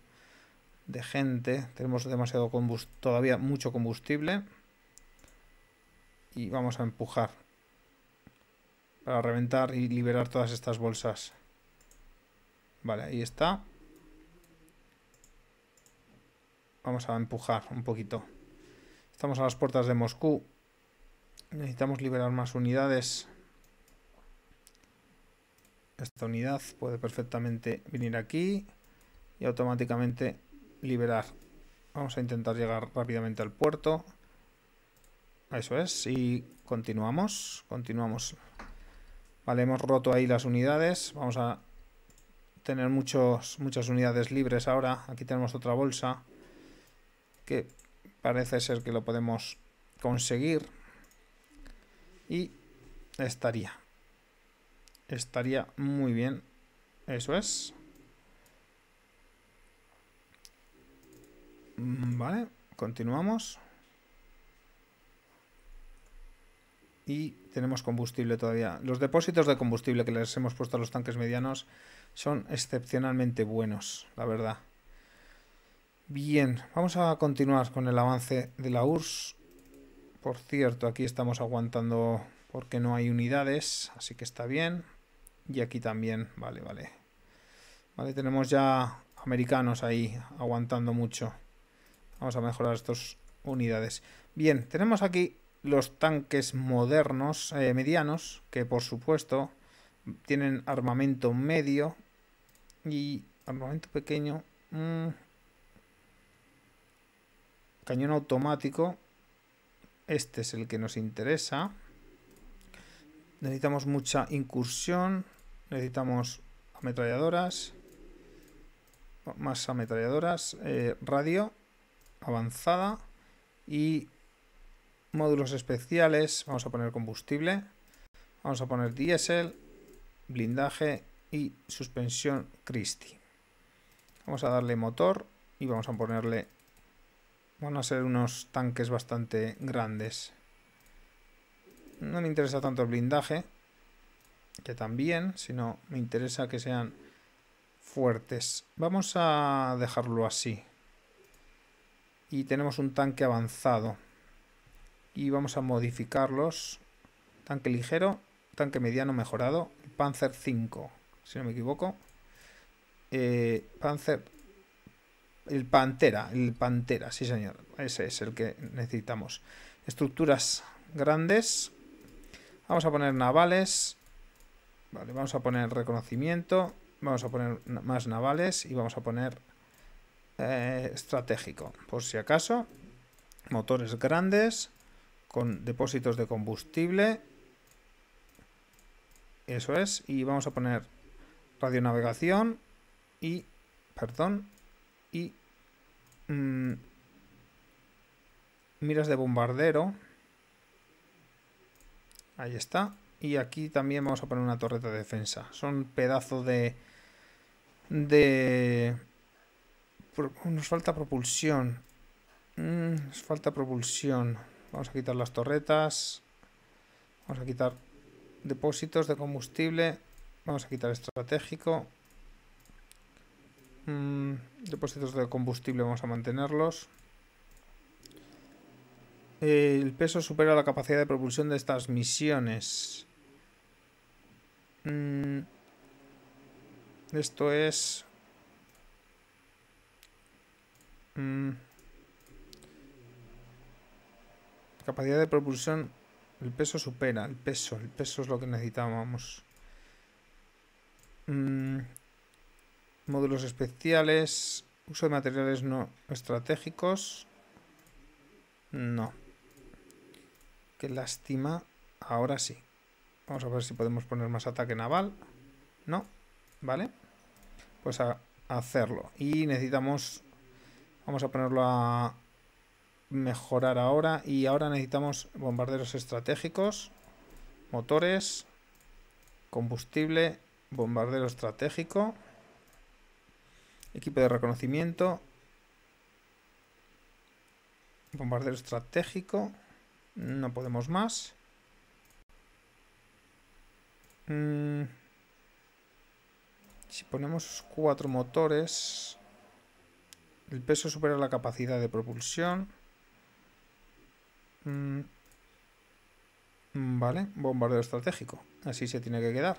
de gente, tenemos demasiado combustible, todavía mucho combustible y vamos a empujar para reventar y liberar todas estas bolsas. Vale, ahí está. Vamos a empujar un poquito. Estamos a las puertas de Moscú. Necesitamos liberar más unidades. Esta unidad puede perfectamente venir aquí y automáticamente liberar. Vamos a intentar llegar rápidamente al puerto. Eso es, y continuamos, continuamos. Vale, hemos roto ahí las unidades. Vamos a tener muchos, muchas unidades libres ahora. Aquí tenemos otra bolsa que parece ser que lo podemos conseguir. Y estaría. Estaría muy bien. Eso es. Mm, vale, continuamos. Y tenemos combustible todavía. Los depósitos de combustible que les hemos puesto a los tanques medianos son excepcionalmente buenos, la verdad. Bien, vamos a continuar con el avance de la URSS. Por cierto, aquí estamos aguantando porque no hay unidades, así que está bien. Y aquí también, vale, vale. Vale, tenemos ya americanos ahí aguantando mucho. Vamos a mejorar estas unidades. Bien, tenemos aquí los tanques modernos, eh, medianos, que por supuesto tienen armamento medio y armamento pequeño. Mm, cañón automático. Este es el que nos interesa. Necesitamos mucha incursión. Necesitamos ametralladoras. Más ametralladoras. Eh, radio. Avanzada. Y módulos especiales. Vamos a poner combustible. Vamos a poner diésel. Blindaje. Y suspensión Christie. Vamos a darle motor. Y vamos a ponerle... Van a ser unos tanques bastante grandes. No me interesa tanto el blindaje, que también, sino me interesa que sean fuertes. Vamos a dejarlo así. Y tenemos un tanque avanzado. Y vamos a modificarlos. Tanque ligero, tanque mediano mejorado, Panzer 5, si no me equivoco. Eh, Panzer... El Pantera, el Pantera, sí señor. Ese es el que necesitamos. Estructuras grandes, Vamos a poner navales. Vale, vamos a poner reconocimiento. Vamos a poner más navales y vamos a poner eh, estratégico. Por si acaso. Motores grandes. Con depósitos de combustible. Eso es. Y vamos a poner radionavegación. Y. Perdón. Y. Mm, miras de bombardero. Ahí está. Y aquí también vamos a poner una torreta de defensa. Son pedazos de... De... Nos falta propulsión. Mm, nos falta propulsión. Vamos a quitar las torretas. Vamos a quitar depósitos de combustible. Vamos a quitar estratégico. Mm, depósitos de combustible vamos a mantenerlos el peso supera la capacidad de propulsión de estas misiones. Mm. Esto es... Mm. Capacidad de propulsión. El peso supera. El peso. El peso es lo que necesitábamos. Mm. Módulos especiales. Uso de materiales no estratégicos. No. Qué lástima. Ahora sí. Vamos a ver si podemos poner más ataque naval. No. ¿Vale? Pues a hacerlo. Y necesitamos... Vamos a ponerlo a mejorar ahora. Y ahora necesitamos bombarderos estratégicos. Motores. Combustible. Bombardero estratégico. Equipo de reconocimiento. Bombardero estratégico. No podemos más. Mm. Si ponemos cuatro motores, el peso supera la capacidad de propulsión. Mm. Vale, bombardeo estratégico. Así se tiene que quedar.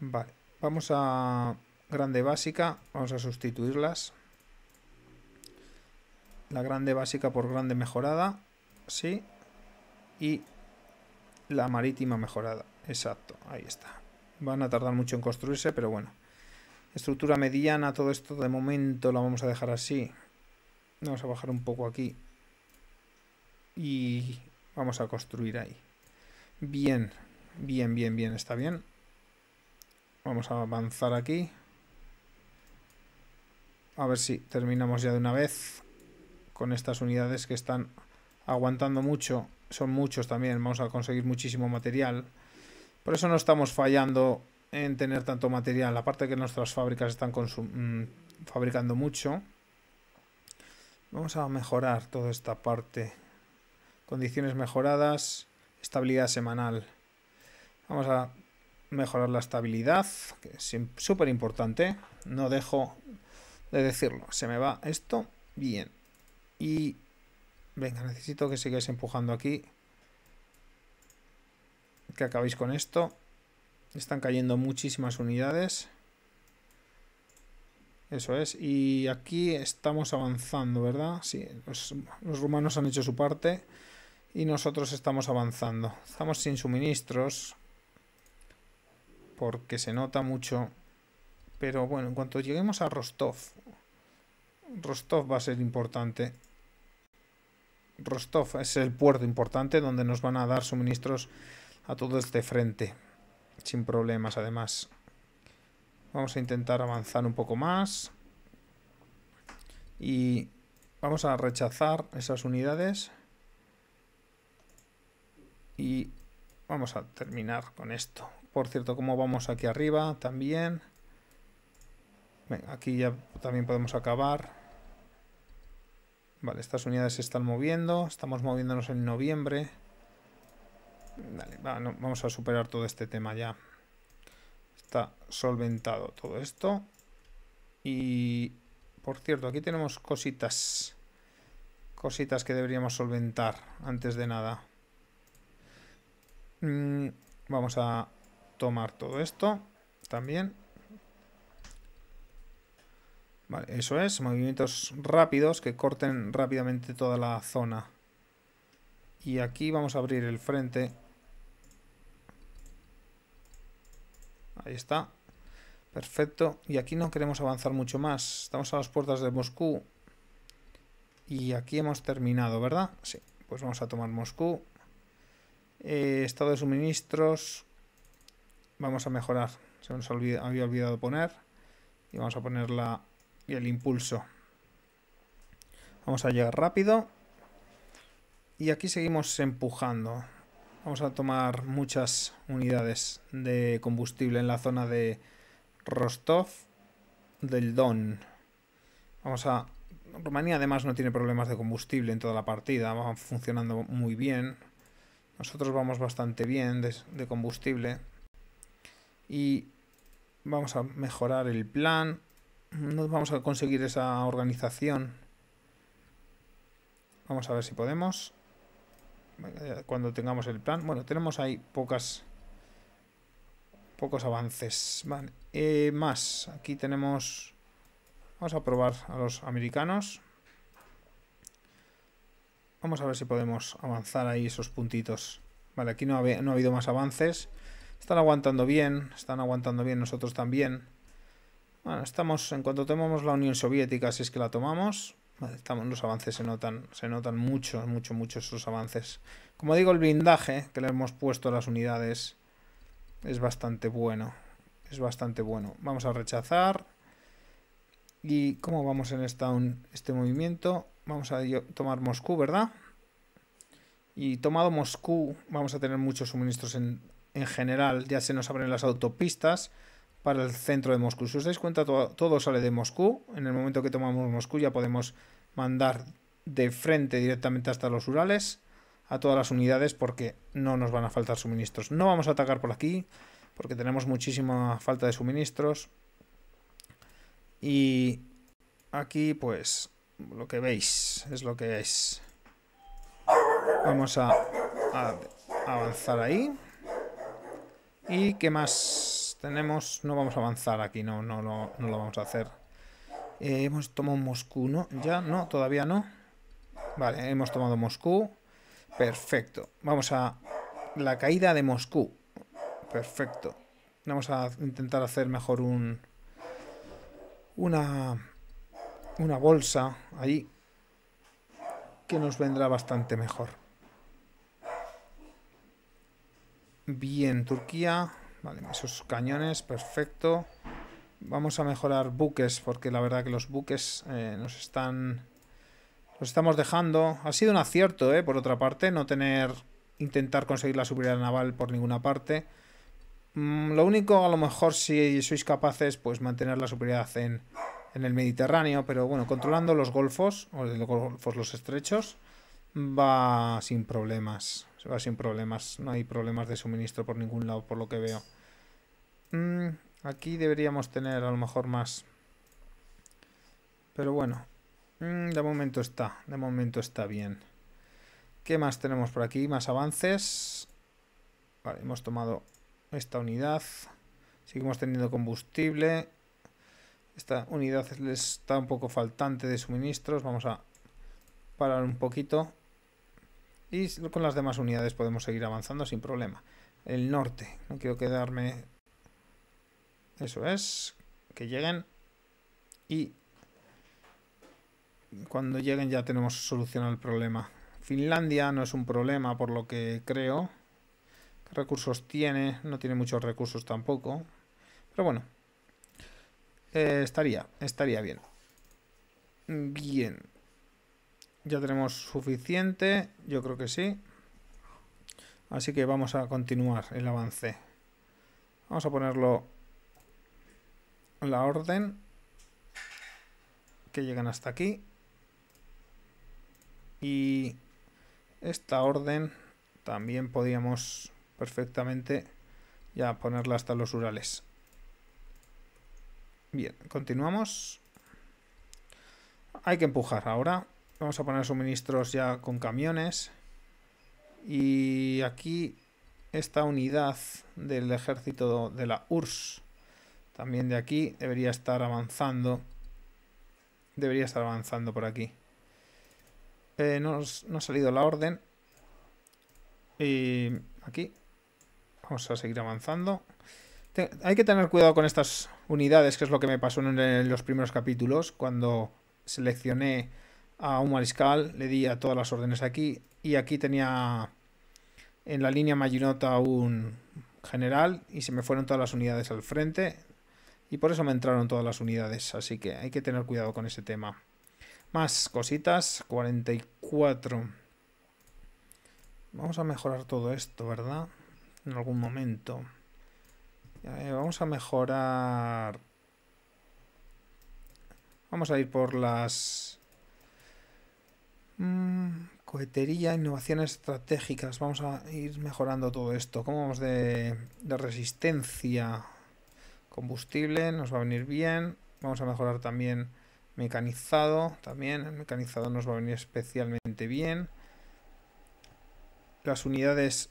Vale, vamos a grande básica, vamos a sustituirlas. La grande básica por grande mejorada sí. Y la marítima mejorada, exacto, ahí está. Van a tardar mucho en construirse, pero bueno. Estructura mediana, todo esto de momento lo vamos a dejar así. Vamos a bajar un poco aquí. Y vamos a construir ahí. Bien, bien, bien, bien, está bien. Vamos a avanzar aquí. A ver si terminamos ya de una vez con estas unidades que están aguantando mucho. Son muchos también, vamos a conseguir muchísimo material. Por eso no estamos fallando en tener tanto material. Aparte que nuestras fábricas están mm, fabricando mucho. Vamos a mejorar toda esta parte. Condiciones mejoradas, estabilidad semanal. Vamos a mejorar la estabilidad, que es súper importante. No dejo de decirlo. Se me va esto bien. Y Venga, necesito que sigáis empujando aquí. Que acabéis con esto. Están cayendo muchísimas unidades. Eso es. Y aquí estamos avanzando, ¿verdad? Sí, los, rumanos han hecho su parte y nosotros estamos avanzando. Estamos sin suministros porque se nota mucho. Pero bueno, en cuanto lleguemos a Rostov, Rostov va a ser importante. Rostov es el puerto importante donde nos van a dar suministros a todo este frente. Sin problemas, además. Vamos a intentar avanzar un poco más. Y vamos a rechazar esas unidades. Y vamos a terminar con esto. Por cierto, como vamos aquí arriba también. aquí ya también podemos acabar. Vale, estas unidades se están moviendo. Estamos moviéndonos en noviembre. Vale, vamos a superar todo este tema ya. Está solventado todo esto. Y, por cierto, aquí tenemos cositas. Cositas que deberíamos solventar antes de nada. Mm, vamos a tomar todo esto también. Vale, eso es, movimientos rápidos que corten rápidamente toda la zona. Y aquí vamos a abrir el frente. Ahí está. Perfecto. Y aquí no queremos avanzar mucho más. Estamos a las puertas de Moscú. Y aquí hemos terminado, ¿verdad? Sí. Pues vamos a tomar Moscú. Eh, estado de suministros. Vamos a mejorar. Se nos había olvidado poner. Y vamos a poner la y el impulso. Vamos a llegar rápido. Y aquí seguimos empujando. Vamos a tomar muchas unidades de combustible en la zona de Rostov del Don. Vamos a... Rumanía además no tiene problemas de combustible en toda la partida, va funcionando muy bien. Nosotros vamos bastante bien de, de combustible. Y vamos a mejorar el plan no vamos a conseguir esa organización. Vamos a ver si podemos. Cuando tengamos el plan. Bueno, tenemos ahí pocas... Pocos avances. Vale. Eh, más. Aquí tenemos... Vamos a probar a los americanos. Vamos a ver si podemos avanzar ahí esos puntitos. Vale, aquí no ha, no ha habido más avances. Están aguantando bien. Están aguantando bien nosotros también. Bueno, estamos, en cuanto tomamos la Unión Soviética, si es que la tomamos, estamos, los avances se notan, se notan mucho, mucho, mucho esos avances. Como digo, el blindaje que le hemos puesto a las unidades es bastante bueno. Es bastante bueno. Vamos a rechazar. ¿Y cómo vamos en este movimiento? Vamos a tomar Moscú, ¿verdad? Y tomado Moscú, vamos a tener muchos suministros en, en general. Ya se nos abren las autopistas para el centro de Moscú. Si os dais cuenta, todo, sale de Moscú. En el momento que tomamos Moscú ya podemos mandar de frente directamente hasta los Urales a todas las unidades porque no nos van a faltar suministros. No vamos a atacar por aquí porque tenemos muchísima falta de suministros. Y aquí pues lo que veis es lo que es. Vamos a, a avanzar ahí. ¿Y qué más? tenemos... No vamos a avanzar aquí, no, no, no, lo vamos a hacer. Eh, hemos tomado Moscú, ¿no? ¿Ya? ¿No? ¿Todavía no? Vale, hemos tomado Moscú. Perfecto. Vamos a la caída de Moscú. Perfecto. Vamos a intentar hacer mejor un... Una... Una bolsa ahí. Que nos vendrá bastante mejor. Bien, Turquía esos cañones, perfecto. Vamos a mejorar buques, porque la verdad que los buques eh, nos están... Los estamos dejando. Ha sido un acierto, eh, por otra parte, no tener... Intentar conseguir la superioridad naval por ninguna parte. Mm, lo único, a lo mejor, si sois capaces, pues mantener la superioridad en, en el Mediterráneo. Pero bueno, controlando los golfos, o los golfos los estrechos, va sin problemas. Va sin problemas. No hay problemas de suministro por ningún lado, por lo que veo. Mm, aquí deberíamos tener a lo mejor más. Pero bueno, mm, de momento está, de momento está bien. ¿Qué más tenemos por aquí? Más avances. Vale, hemos tomado esta unidad. Seguimos teniendo combustible. Esta unidad está un poco faltante de suministros. Vamos a parar un poquito. Y con las demás unidades podemos seguir avanzando sin problema. El norte. No quiero quedarme eso es, que lleguen y cuando lleguen ya tenemos solución el problema. Finlandia no es un problema por lo que creo. ¿Qué recursos tiene? No tiene muchos recursos tampoco. Pero bueno, eh, estaría, estaría bien. Bien. Ya tenemos suficiente, yo creo que sí. Así que vamos a continuar el avance. Vamos a ponerlo la orden que llegan hasta aquí y esta orden también podíamos perfectamente ya ponerla hasta los Urales. Bien, continuamos. Hay que empujar ahora. Vamos a poner suministros ya con camiones. Y aquí esta unidad del ejército de la URSS también de aquí debería estar avanzando. Debería estar avanzando por aquí. Eh, no, ha salido la orden. Y aquí. Vamos a seguir avanzando. hay que tener cuidado con estas unidades, que es lo que me pasó en, los primeros capítulos, cuando seleccioné a un mariscal, le di a todas las órdenes aquí, y aquí tenía en la línea Maginota un general, y se me fueron todas las unidades al frente, y por eso me entraron todas las unidades, así que hay que tener cuidado con ese tema. Más cositas, 44. Vamos a mejorar todo esto, ¿verdad? En algún momento. Eh, vamos a mejorar... Vamos a ir por las... Mm, cohetería, innovaciones estratégicas. Vamos a ir mejorando todo esto. ¿Cómo vamos de, de resistencia? combustible, nos va a venir bien. Vamos a mejorar también mecanizado, también el mecanizado nos va a venir especialmente bien. Las unidades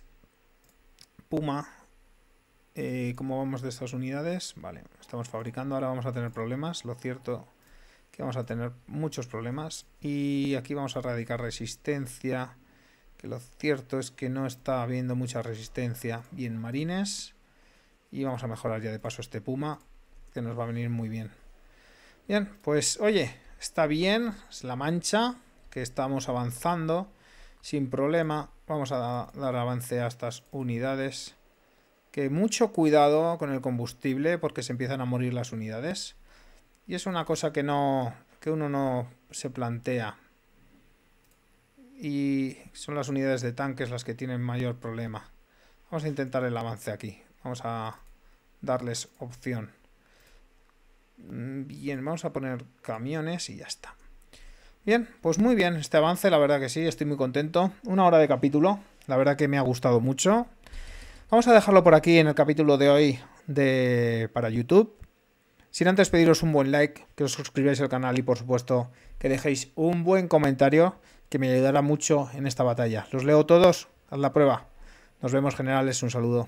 Puma, eh, ¿cómo vamos de estas unidades? Vale, estamos fabricando, ahora vamos a tener problemas, lo cierto que vamos a tener muchos problemas. Y aquí vamos a erradicar resistencia, que lo cierto es que no está habiendo mucha resistencia. Bien, marines y vamos a mejorar ya de paso este Puma, que nos va a venir muy bien. Bien, pues oye, está bien, es la mancha, que estamos avanzando sin problema. Vamos a dar avance a estas unidades. Que mucho cuidado con el combustible porque se empiezan a morir las unidades. Y es una cosa que no que uno no se plantea. Y son las unidades de tanques las que tienen mayor problema. Vamos a intentar el avance aquí. Vamos a darles opción. Bien, vamos a poner camiones y ya está. Bien, pues muy bien este avance, la verdad que sí, estoy muy contento. Una hora de capítulo, la verdad que me ha gustado mucho. Vamos a dejarlo por aquí en el capítulo de hoy para YouTube. Sin antes pediros un buen like, que os suscribáis al canal y por supuesto que dejéis un buen comentario que me ayudará mucho en esta batalla. Los leo todos, haz la prueba. Nos vemos generales, un saludo.